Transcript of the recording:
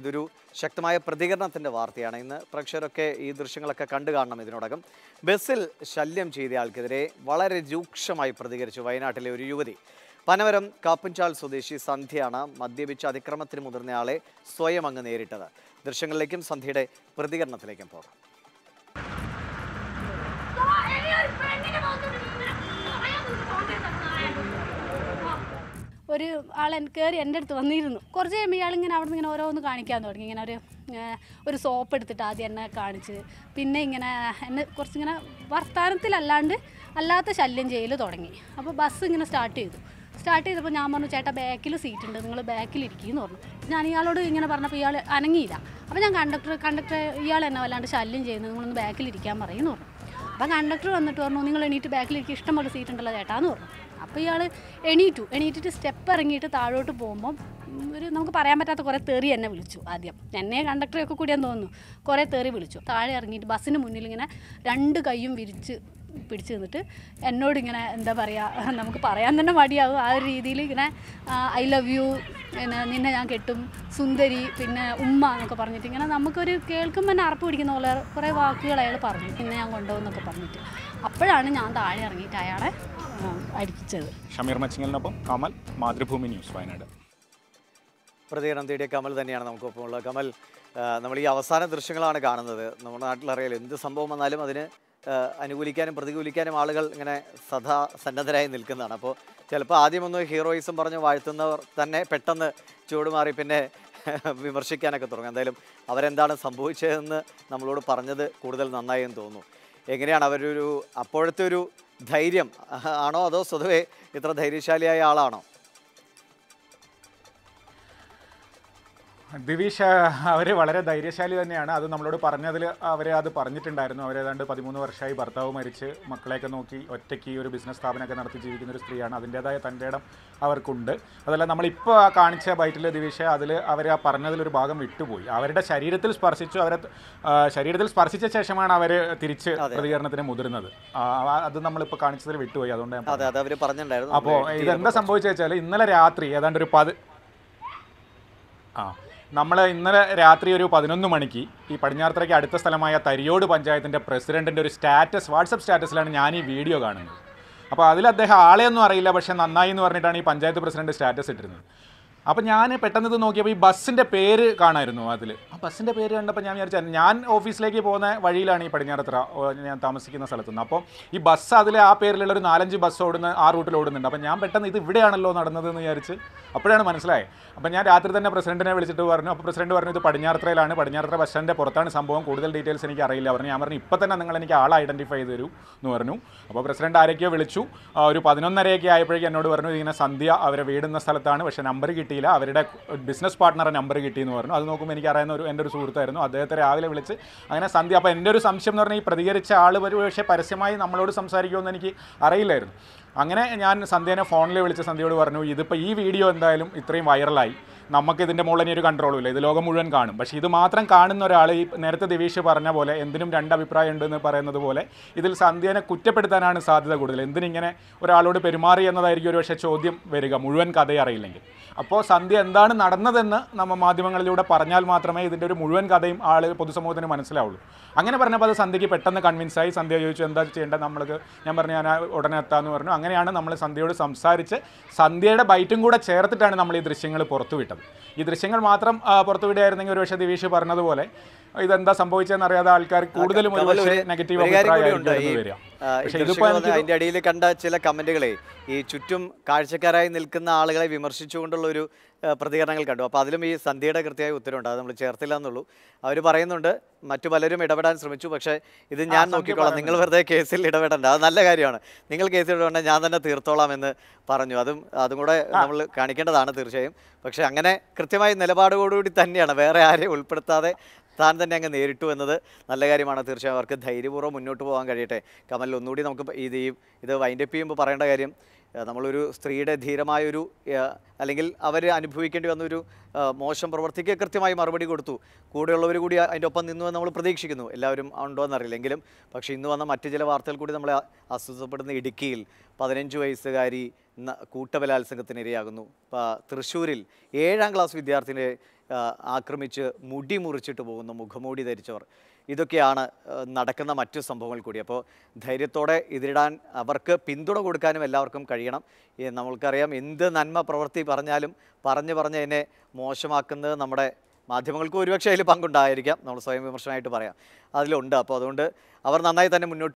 ഇതൊരു ശക്തമായ പ്രതികരണത്തിൻ്റെ വാർത്തയാണ് ഇന്ന് പ്രേക്ഷകരൊക്കെ ഈ ദൃശ്യങ്ങളൊക്കെ കണ്ടു കാണണം ഇതിനോടകം ബസ്സിൽ ശല്യം ചെയ്തയാൾക്കെതിരെ വളരെ രൂക്ഷമായി പ്രതികരിച്ചു വയനാട്ടിലെ ഒരു യുവതി പനവരം കാപ്പൻചാൾ സ്വദേശി സന്ധ്യയാണ് മദ്യപിച്ച അതിക്രമത്തിന് മുതിർന്നയാളെ സ്വയം അങ്ങ് നേരിട്ടത് ദൃശ്യങ്ങളിലേക്കും സന്ധ്യയുടെ പ്രതികരണത്തിലേക്കും പോകാം ഒരു ആൾ കയറി എൻ്റെ അടുത്ത് വന്നിരുന്നു കുറച്ച് കഴിയുമ്പോൾ ഇയാളിങ്ങനെ അവിടെ നിന്ന് ഇങ്ങനെ ഓരോന്ന് കാണിക്കാൻ തുടങ്ങി ഇങ്ങനെ ഒരു ഒരു സോപ്പ് എടുത്തിട്ട് ആദ്യം എന്നെ കാണിച്ച് പിന്നെ ഇങ്ങനെ എന്നെ കുറച്ചിങ്ങനെ വർത്തമാനത്തിലല്ലാണ്ട് അല്ലാത്ത ശല്യം ചെയ്യൽ തുടങ്ങി അപ്പോൾ ബസ് ഇങ്ങനെ സ്റ്റാർട്ട് ചെയ്തു സ്റ്റാർട്ട് ചെയ്തപ്പോൾ ഞാൻ പറഞ്ഞു ചേട്ടാ ബാക്കിൽ സീറ്റ് ഉണ്ട് നിങ്ങൾ എന്ന് പറഞ്ഞു ഞാൻ ഇയാളോട് ഇങ്ങനെ പറഞ്ഞപ്പോൾ ഇയാൾ അനങ്ങിയില്ല അപ്പോൾ ഞാൻ കണ്ടക്ടർ കണ്ടക്ടർ ഇയാൾ എന്നെ വല്ലാണ്ട് ശല്യം ചെയ്യുന്നു നിങ്ങളൊന്ന് ബാക്കിലിരിക്കാൻ പറയുന്നു പറഞ്ഞു അപ്പോൾ കണ്ടക്ടർ വന്നിട്ട് പറഞ്ഞു നിങ്ങൾ എണീറ്റ് എനിക്ക് ഇഷ്ടംപോലെ സീറ്റ് ഉണ്ടല്ലോ ചേട്ടാ എന്ന് പറഞ്ഞു അപ്പോൾ ഇയാൾ എണീറ്റു എണീറ്റിട്ട് സ്റ്റെപ്പ് ഇറങ്ങിയിട്ട് താഴോട്ട് പോകുമ്പം ഒരു നമുക്ക് പറയാൻ പറ്റാത്ത കുറേ തെറി എന്നെ വിളിച്ചു ആദ്യം എന്നെ കണ്ടക്ടറെയൊക്കെ കൂടിയാന്ന് തോന്നുന്നു കുറേ തെറി വിളിച്ചു താഴെ ഇറങ്ങിയിട്ട് ബസ്സിന് മുന്നിൽ ഇങ്ങനെ രണ്ട് കൈയും വിരിച്ച് പിടിച്ച് നിന്നിട്ട് എന്നോട് ഇങ്ങനെ എന്താ പറയുക നമുക്ക് പറയാൻ തന്നെ മടിയാവും ആ ഒരു രീതിയിൽ ഇങ്ങനെ ഐ ലവ് യു പിന്നെ നിന്നെ ഞാൻ കെട്ടും സുന്ദരി പിന്നെ ഉമ്മ എന്നൊക്കെ പറഞ്ഞിട്ട് ഇങ്ങനെ നമുക്കൊരു കേൾക്കുമ്പോൾ തന്നെ അറപ്പ് പിടിക്കുന്ന പോലെ കുറേ വാക്കുകൾ അയാൾ പറഞ്ഞു നിന്നെ ഞാൻ കൊണ്ടുപോകുന്നൊക്കെ പറഞ്ഞിട്ട് അപ്പോഴാണ് ഞാൻ താഴെ ഇറങ്ങിയിട്ട് അയാളെ അടിച്ചത് ഷമീർ മച്ചിങ്ങലിനൊപ്പം കമൽ മാതൃഭൂമി ന്യൂസ് വയനാട് പ്രതികരണം തേടിയ കമൽ തന്നെയാണ് നമുക്കൊപ്പം ഉള്ളത് കമൽ നമ്മൾ ഈ അവസാന ദൃശ്യങ്ങളാണ് കാണുന്നത് നമ്മുടെ നാട്ടിലറിയാലോ എന്ത് സംഭവം വന്നാലും അതിന് അനുകൂലിക്കാനും പ്രതികൂലിക്കാനും ആളുകൾ ഇങ്ങനെ സദാ സന്നദ്ധരായി നിൽക്കുന്നതാണ് അപ്പോൾ ചിലപ്പോൾ ആദ്യമൊന്ന് ഹീറോയിസം പറഞ്ഞ് വാഴ്ത്തുന്നവർ തന്നെ പെട്ടെന്ന് ചൂടുമാറി പിന്നെ വിമർശിക്കാനൊക്കെ തുടങ്ങും എന്തായാലും അവരെന്താണ് സംഭവിച്ചതെന്ന് നമ്മളോട് പറഞ്ഞത് കൂടുതൽ നന്നായി എന്ന് തോന്നുന്നു എങ്ങനെയാണ് അവരൊരു അപ്പോഴത്തെ ഒരു ധൈര്യം ആണോ അതോ സ്വതവേ ഇത്ര ധൈര്യശാലിയായ ആളാണോ ദിവീഷ് അവർ വളരെ ധൈര്യശാലി തന്നെയാണ് അത് നമ്മളോട് പറഞ്ഞതിൽ അവർ അത് പറഞ്ഞിട്ടുണ്ടായിരുന്നു അവരേതാണ്ട് പതിമൂന്ന് വർഷമായി ഭർത്താവ് മരിച്ച് മക്കളെയൊക്കെ നോക്കി ഒറ്റയ്ക്ക് ഒരു ബിസിനസ് സ്ഥാപനമൊക്കെ നടത്തി ജീവിക്കുന്ന ഒരു സ്ത്രീയാണ് അതിൻ്റേതായ തൻ്റെ ഇടം അവർക്കുണ്ട് അതല്ല നമ്മളിപ്പോൾ കാണിച്ച ബൈറ്റിൽ ദിവീഷ് അതിൽ അവർ ആ പറഞ്ഞതിലൊരു ഭാഗം വിട്ടുപോയി അവരുടെ ശരീരത്തിൽ സ്പർശിച്ചു അവരെ ശരീരത്തിൽ സ്പർശിച്ച ശേഷമാണ് അവർ തിരിച്ച് പ്രതികരണത്തിന് മുതിരുന്നത് അത് നമ്മളിപ്പോൾ കാണിച്ചതിൽ വിട്ടുപോയി അതുകൊണ്ട് ഞാൻ അപ്പോൾ ഇതെന്താ സംഭവിച്ചാൽ ഇന്നലെ രാത്രി ഏതാണ്ട് ഒരു പത് ആ നമ്മൾ ഇന്നലെ രാത്രി ഒരു പതിനൊന്ന് മണിക്ക് ഈ പടിഞ്ഞാർത്തറയ്ക്ക് അടുത്ത സ്ഥലമായ തരിയോട് പഞ്ചായത്തിൻ്റെ പ്രസിഡൻറ്റിൻ്റെ ഒരു സ്റ്റാറ്റസ് വാട്സപ്പ് സ്റ്റാറ്റസിലാണ് ഞാൻ ഈ വീഡിയോ കാണുന്നത് അപ്പോൾ അതിൽ അദ്ദേഹം ആളെയൊന്നും അറിയില്ല പക്ഷേ നന്നായി എന്ന് പറഞ്ഞിട്ടാണ് ഈ പഞ്ചായത്ത് പ്രസിഡന്റ് സ്റ്റാറ്റസ് ഇട്ടിരുന്നത് അപ്പം ഞാൻ പെട്ടെന്ന് ഇത് നോക്കിയപ്പോൾ ഈ ബസ്സിൻ്റെ പേര് കാണായിരുന്നു അതിൽ ആ ബസ്സിൻ്റെ പേര് കണ്ടപ്പോൾ ഞാൻ വിചാരിച്ചു ഞാൻ ഓഫീസിലേക്ക് പോകുന്ന വഴിയിലാണ് ഈ പടിഞ്ഞാറത്ര ഞാൻ താമസിക്കുന്ന നിന്ന് അപ്പോൾ ഈ ബസ് അതിൽ ആ പേരിലുള്ള ഒരു നാലഞ്ച് ബസ് ഓടുന്ന ആ റൂട്ടിൽ ഓടുന്നുണ്ട് അപ്പോൾ ഞാൻ പെട്ടെന്ന് ഇത് ഇവിടെയാണല്ലോ എന്ന് വിചാരിച്ച് അപ്പോഴാണ് മനസ്സിലായത് അപ്പോൾ ഞാൻ രാത്രി തന്നെ പ്രസിഡന്റിനെ വിളിച്ചിട്ട് പറഞ്ഞു അപ്പോൾ പ്രസിഡന്റ് പറഞ്ഞു ഇത് പടിഞ്ഞാറത്രയിലാണ് പടിഞ്ഞാറത്ര ബസ് പുറത്താണ് സംഭവം കൂടുതൽ ഡീറ്റെയിൽസ് എനിക്ക് അറിയില്ല പറഞ്ഞു ഞാൻ പറഞ്ഞു ഇപ്പോൾ തന്നെ നിങ്ങൾ എനിക്ക് ആളെ ഐഡൻറ്റിഫൈ ചെയ്ത് തരൂ എന്ന് പറഞ്ഞു അപ്പോൾ പ്രസിഡന്റ് ആരൊക്കെയോ വിളിച്ചു ഒരു പതിനൊന്നരയൊക്കെ ആയപ്പോഴേക്കും എന്നോട് പറഞ്ഞു ഇങ്ങനെ സന്ധ്യ അവരെ വീടുന്ന സ്ഥലത്താണ് പക്ഷേ നമ്പർ കിട്ടി കിട്ടിയില്ല അവരുടെ ബിസിനസ് പാർട്ണറെ നമ്പർ കിട്ടിയെന്ന് പറഞ്ഞു അത് നോക്കുമ്പോൾ എനിക്ക് അറിയുന്ന ഒരു എൻ്റെ ഒരു സുഹൃത്തായിരുന്നു അദ്ദേഹത്തെ രാവിലെ വിളിച്ച് അങ്ങനെ സന്ധ്യ അപ്പോൾ എൻ്റെ ഒരു സംശയം എന്ന് പറഞ്ഞാൽ ഈ പ്രതികരിച്ച ആൾ പക്ഷേ പരസ്യമായി നമ്മളോട് സംസാരിക്കുമെന്ന് എനിക്ക് അറിയില്ലായിരുന്നു അങ്ങനെ ഞാൻ സന്ധ്യനെ ഫോണിൽ വിളിച്ച് സന്ധ്യയോട് പറഞ്ഞു ഇതിപ്പോൾ ഈ വീഡിയോ എന്തായാലും ഇത്രയും വൈറലായി നമുക്ക് ഇതിന്റെ മുകളിൽ ഒരു കൺട്രോളും ഇല്ല ഇത് ലോകം മുഴുവൻ കാണും പക്ഷേ ഇത് മാത്രം കാണുന്ന ഒരാൾ ഈ നേരത്തെ ദിവേഷ് പറഞ്ഞ പോലെ എന്തിനും രണ്ട് അഭിപ്രായം ഉണ്ടെന്ന് പറയുന്നത് പോലെ ഇതിൽ സന്ധ്യനെ കുറ്റപ്പെടുത്താനാണ് സാധ്യത കൂടുതൽ എന്തിനിങ്ങനെ ഒരാളോട് പെരുമാറി എന്നതായിരിക്കും പക്ഷേ ചോദ്യം വരിക മുഴുവൻ കഥയറിയില്ലെങ്കിൽ അപ്പോൾ സന്ധ്യ എന്താണ് നടന്നതെന്ന് നമ്മൾ മാധ്യമങ്ങളിലൂടെ പറഞ്ഞാൽ മാത്രമേ ഇതിൻ്റെ ഒരു മുഴുവൻ കഥയും ആൾ പൊതുസമൂഹത്തിന് മനസ്സിലാവുള്ളൂ അങ്ങനെ പറഞ്ഞപ്പോൾ അത് സന്ധ്യയ്ക്ക് പെട്ടെന്ന് കൺവിൻസ് ആയി സന്ധ്യ ചോദിച്ചു എന്താ ചെയ്യേണ്ടത് നമ്മൾക്ക് ഞാൻ പറഞ്ഞു ഞാൻ ഉടനെ എത്താമെന്ന് പറഞ്ഞു അങ്ങനെയാണ് നമ്മൾ സന്ധ്യയോട് സംസാരിച്ച് സന്ധ്യയുടെ ബൈറ്റും കൂടെ ചേർത്തിട്ടാണ് നമ്മൾ ഈ ദൃശ്യങ്ങൾ പുറത്തുവിട്ടത് ഈ ദൃശ്യങ്ങൾ മാത്രം പുറത്തുവിടുകയായിരുന്നെങ്കിൽ ഒരുപക്ഷെ ദിവീഷ് പറഞ്ഞതുപോലെ ഇതെന്താ സംഭവിച്ചതെന്ന് അറിയാതെ ആൾക്കാർ കൂടുതലും ഒരുപക്ഷെ നെഗറ്റീവ് അതിന്റെ അടിയിൽ കണ്ട ചില കമന്റുകളെ ഈ ചുറ്റും കാഴ്ചക്കാരായി നിൽക്കുന്ന ആളുകളെ വിമർശിച്ചുകൊണ്ടുള്ള ഒരു പ്രതികരണങ്ങൾ കണ്ടു അപ്പോൾ അതിലും ഈ സന്ധ്യയുടെ കൃത്യമായ ഉത്തരവുണ്ട് അത് നമ്മൾ ചേർത്തില്ല എന്നുള്ളൂ അവർ പറയുന്നുണ്ട് മറ്റു പലരും ഇടപെടാൻ ശ്രമിച്ചു പക്ഷേ ഇത് ഞാൻ നോക്കിക്കോളാം നിങ്ങൾ വെറുതെ കേസിൽ ഇടപെടേണ്ട അത് നല്ല കാര്യമാണ് നിങ്ങൾ കേസിൽ ഇടപെടേണ്ട ഞാൻ തന്നെ തീർത്തോളാം എന്ന് പറഞ്ഞു അതും അതും കൂടെ നമ്മൾ കാണിക്കേണ്ടതാണ് തീർച്ചയായും പക്ഷേ അങ്ങനെ കൃത്യമായ നിലപാടോടുകൂടി തന്നെയാണ് വേറെ ആരെയും ഉൾപ്പെടുത്താതെ താൻ തന്നെ അങ്ങ് നേരിട്ടു എന്നത് നല്ല കാര്യമാണ് തീർച്ചയായും അവർക്ക് ധൈര്യപൂർവ്വം മുന്നോട്ട് പോകാൻ കഴിയട്ടെ കമൽ ഒന്നുകൂടി നമുക്ക് ഇത് ഈ ഇത് വൈൻഡപ്പ് ചെയ്യുമ്പോൾ പറയേണ്ട കാര്യം നമ്മളൊരു സ്ത്രീയുടെ ധീരമായൊരു അല്ലെങ്കിൽ അവർ അനുഭവിക്കേണ്ടി വന്നൊരു മോശം പ്രവർത്തിക്ക് കൃത്യമായി മറുപടി കൊടുത്തു കൂടെയുള്ളവർ കൂടി അതിൻ്റെ ഒപ്പം നിന്നു എന്ന് നമ്മൾ പ്രതീക്ഷിക്കുന്നു എല്ലാവരും ഉണ്ടോ എന്നറിയില്ലെങ്കിലും പക്ഷേ ഇന്ന് വന്ന മറ്റു ചില വാർത്തകൾ കൂടി നമ്മളെ അസ്വസ്ഥപ്പെടുന്ന ഇടുക്കിയിൽ പതിനഞ്ച് വയസ്സുകാരി കൂട്ടബലാത്സംഗത്തിനിരയാകുന്നു തൃശ്ശൂരിൽ ഏഴാം ക്ലാസ് വിദ്യാർത്ഥിനെ ആക്രമിച്ച് മുടി മുറിച്ചിട്ട് പോകുന്നു മുഖമൂടി ധരിച്ചവർ ഇതൊക്കെയാണ് നടക്കുന്ന മറ്റു സംഭവങ്ങൾ കൂടി അപ്പോൾ ധൈര്യത്തോടെ എതിരിടാൻ അവർക്ക് പിന്തുണ കൊടുക്കാനും എല്ലാവർക്കും കഴിയണം നമ്മൾക്കറിയാം എന്ത് നന്മ പ്രവൃത്തി പറഞ്ഞാലും പറഞ്ഞു പറഞ്ഞ് എന്നെ മോശമാക്കുന്നത് നമ്മുടെ മാധ്യമങ്ങൾക്ക് ഒരുപക്ഷെ അതിൽ പങ്കുണ്ടായിരിക്കാം നമ്മൾ സ്വയം വിമർശനമായിട്ട് പറയാം അതിലുണ്ട് അപ്പോൾ അതുകൊണ്ട് അവർ നന്നായി തന്നെ മുന്നോട്ട്